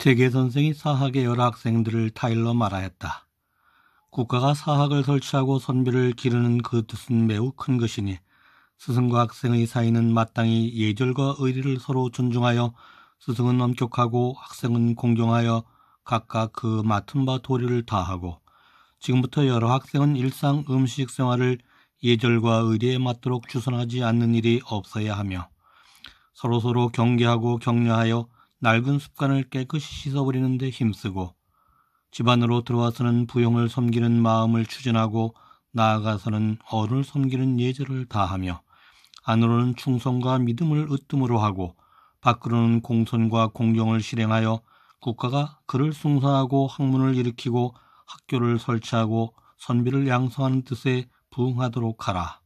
퇴계 선생이 사학의 여러 학생들을 타일로 말하였다. 국가가 사학을 설치하고 선비를 기르는 그 뜻은 매우 큰 것이니 스승과 학생의 사이는 마땅히 예절과 의리를 서로 존중하여 스승은 엄격하고 학생은 공경하여 각각 그 맡은 바 도리를 다하고 지금부터 여러 학생은 일상 음식 생활을 예절과 의리에 맞도록 주선하지 않는 일이 없어야 하며 서로서로 경계하고 격려하여 낡은 습관을 깨끗이 씻어버리는 데 힘쓰고 집안으로 들어와서는 부용을 섬기는 마음을 추진하고 나아가서는 어른을 섬기는 예절을 다하며 안으로는 충성과 믿음을 으뜸으로 하고 밖으로는 공손과 공경을 실행하여 국가가 그를 숭상하고 학문을 일으키고 학교를 설치하고 선비를 양성하는 뜻에 부응하도록 하라.